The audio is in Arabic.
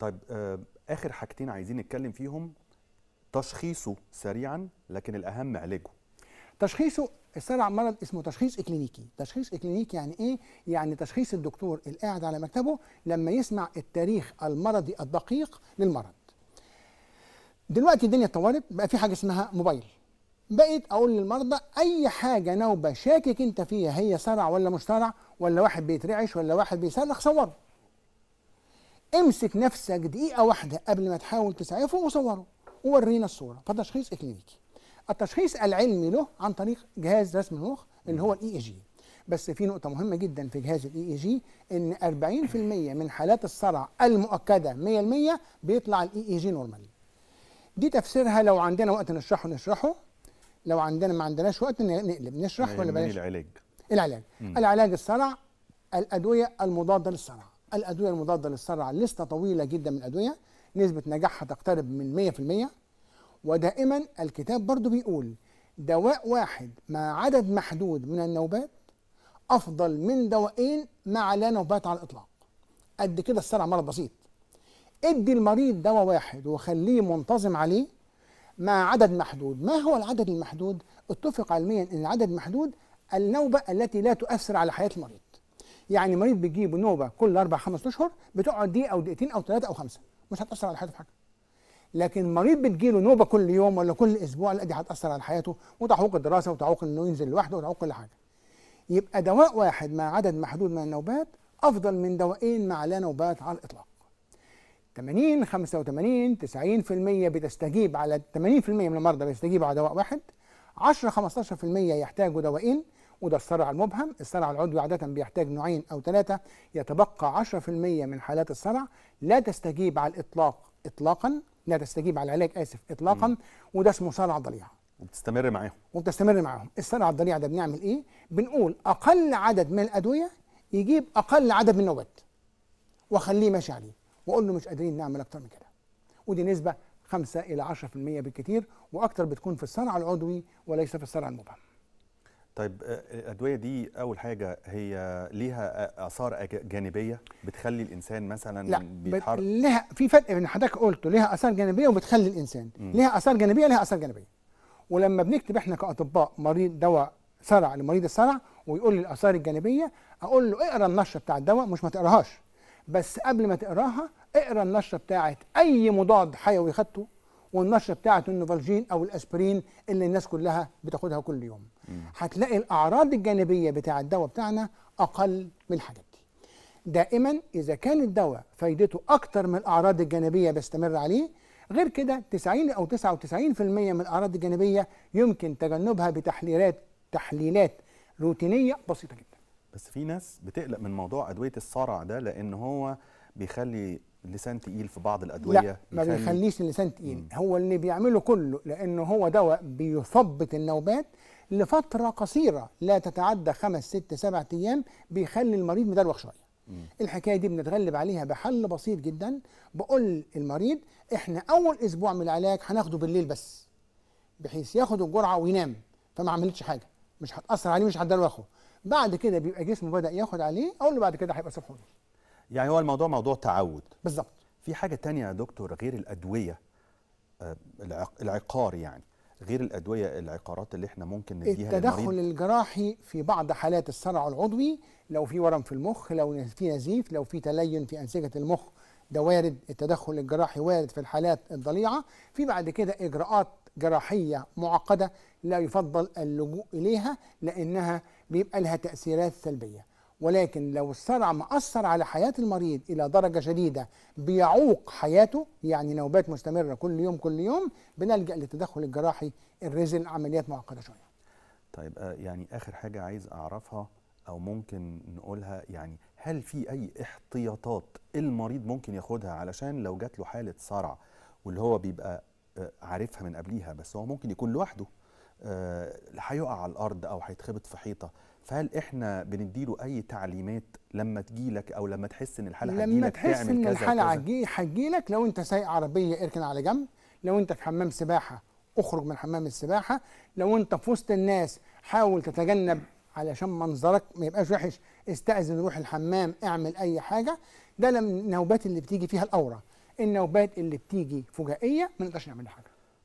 طيب آه، اخر حاجتين عايزين نتكلم فيهم تشخيصه سريعا لكن الاهم علاجه تشخيصه السرع المرض اسمه تشخيص اكلينيكي تشخيص اكلينيكي يعني ايه يعني تشخيص الدكتور اللي قاعد على مكتبه لما يسمع التاريخ المرضي الدقيق للمرض دلوقتي الدنيا اتطورت بقى في حاجه اسمها موبايل بقيت اقول للمرضى اي حاجه نوبه شاكك انت فيها هي صرع ولا مش صرع ولا واحد بيترعش ولا واحد بيصرخ صوره امسك نفسك دقيقة واحدة قبل ما تحاول تسعفه وصوره وورينا الصورة فتشخيص اكلينيكي التشخيص العلمي له عن طريق جهاز رسم المخ اللي هو الاي اي e جي بس في نقطة مهمة جدا في جهاز الاي اي e جي ان 40% من حالات الصرع المؤكدة 100% بيطلع الاي اي جي نورمال دي تفسيرها لو عندنا وقت نشرحه نشرحه لو عندنا ما عندناش وقت نقلب نشرح ولا يعني بلاش العلاج العلاج العلاج الصرع الأدوية المضادة للصرع الادويه المضاده للصرع لسته طويله جدا من الادويه نسبه نجاحها تقترب من 100% ودائما الكتاب برضو بيقول دواء واحد مع عدد محدود من النوبات افضل من دوائين مع لا نوبات على الاطلاق قد كده الصرع مرض بسيط ادي المريض دواء واحد وخليه منتظم عليه مع عدد محدود ما هو العدد المحدود اتفق علميا ان العدد محدود النوبه التي لا تؤثر على حياه المريض يعني مريض بتجيبه نوبه كل اربع خمس اشهر بتقعد دقيقه او دقيقتين او ثلاثه او خمسه مش هتاثر على حياته في حاجه لكن مريض بتجيله نوبه كل يوم ولا كل اسبوع لا دي هتاثر على حياته وتعوق الدراسه وتعوق انه ينزل لوحده وتعوق كل حاجه يبقى دواء واحد مع عدد محدود من النوبات افضل من دوائين مع لا نوبات على الاطلاق 80 85 90% بتستجيب على 80% من المرضى بيستجيبوا على دواء واحد 10 15% يحتاجوا دوائين وده الصرع المبهم الصرع العضوي عادة بيحتاج نوعين أو ثلاثة يتبقى 10% من حالات الصرع لا تستجيب على الإطلاق إطلاقا لا تستجيب على العلاج آسف إطلاقا م. وده اسمه صرع ضليع وبتستمر معاهم وبتستمر معاهم الصرع الضليع ده بنعمل إيه؟ بنقول أقل عدد من الأدوية يجيب أقل عدد من النوبات وأخليه ماشي عليه وأقول له مش قادرين نعمل أكتر من كده ودي نسبة 5 إلى 10% بالكثير وأكتر بتكون في الصرع العضوي وليس في الصرع المبهم طيب الادويه دي اول حاجه هي ليها اثار جانبيه بتخلي الانسان مثلا لا بيتحرك لها في فرق بين حضرتك قلته ليها اثار جانبيه وبتخلي الانسان م. ليها اثار جانبيه ليها اثار جانبيه ولما بنكتب احنا كاطباء مريض دواء صرع لمريض الصرع ويقول لي الاثار الجانبيه اقول له اقرا النشره بتاع الدواء مش ما تقراهاش بس قبل ما تقراها اقرا النشره بتاعت اي مضاد حيوي خدته والنشره بتاعه النوفالجين او الاسبرين اللي الناس كلها بتاخدها كل يوم هتلاقي الاعراض الجانبيه بتاع الدواء بتاعنا اقل من الحاجات دي دائما اذا كان الدواء فايدته اكتر من الاعراض الجانبيه بيستمر عليه غير كده 90 او 99% من الاعراض الجانبيه يمكن تجنبها بتحليلات تحليلات روتينيه بسيطه جدا بس في ناس بتقلق من موضوع ادويه الصرع ده لان هو بيخلي اللسان تقيل في بعض الادويه لا ما بيخليش اللسان تقيل مم. هو اللي بيعمله كله لانه هو دواء بيثبط النوبات لفتره قصيره لا تتعدى خمس ست سبع ايام بيخلي المريض مدلوخ شويه مم. الحكايه دي بنتغلب عليها بحل بسيط جدا بقول المريض احنا اول اسبوع من العلاج هناخده بالليل بس بحيث ياخد الجرعه وينام فما عملتش حاجه مش هتاثر عليه مش هتدلوخه بعد كده بيبقى جسمه بدا ياخد عليه اقول له بعد كده هيبقى صبح يعني هو الموضوع موضوع تعود بالظبط في حاجه تانية يا دكتور غير الادويه آه، العقار يعني غير الادويه العقارات اللي احنا ممكن نديها التدخل الجراحي في بعض حالات الصرع العضوي لو في ورم في المخ لو في نزيف لو في تلين في انسجه المخ ده وارد التدخل الجراحي وارد في الحالات الضليعه في بعد كده اجراءات جراحيه معقده لا يفضل اللجوء اليها لانها بيبقى لها تاثيرات سلبيه ولكن لو الصرع مأثر على حياة المريض إلى درجة شديدة بيعوق حياته يعني نوبات مستمرة كل يوم كل يوم بنلجأ للتدخل الجراحي الريزن عمليات معقدة شوية طيب آه، يعني آخر حاجة عايز أعرفها أو ممكن نقولها يعني هل في أي احتياطات المريض ممكن ياخدها علشان لو جات له حالة صرع واللي هو بيبقى آه، عارفها من قبليها بس هو ممكن يكون لوحده آه، هيقع على الارض او هيتخبط في حيطه فهل احنا بنديله اي تعليمات لما تجيلك او لما تحس ان الحاله هتجيلك لما تحس ان الحاله هتجيلك لو انت سايق عربيه اركن على جنب لو انت في حمام سباحه اخرج من حمام السباحه لو انت في وسط الناس حاول تتجنب علشان منظرك ما يبقاش وحش استأذن روح الحمام اعمل اي حاجه ده النوبات اللي بتيجي فيها الاوره النوبات اللي بتيجي فجائيه ما نقدرش نعمل حاجه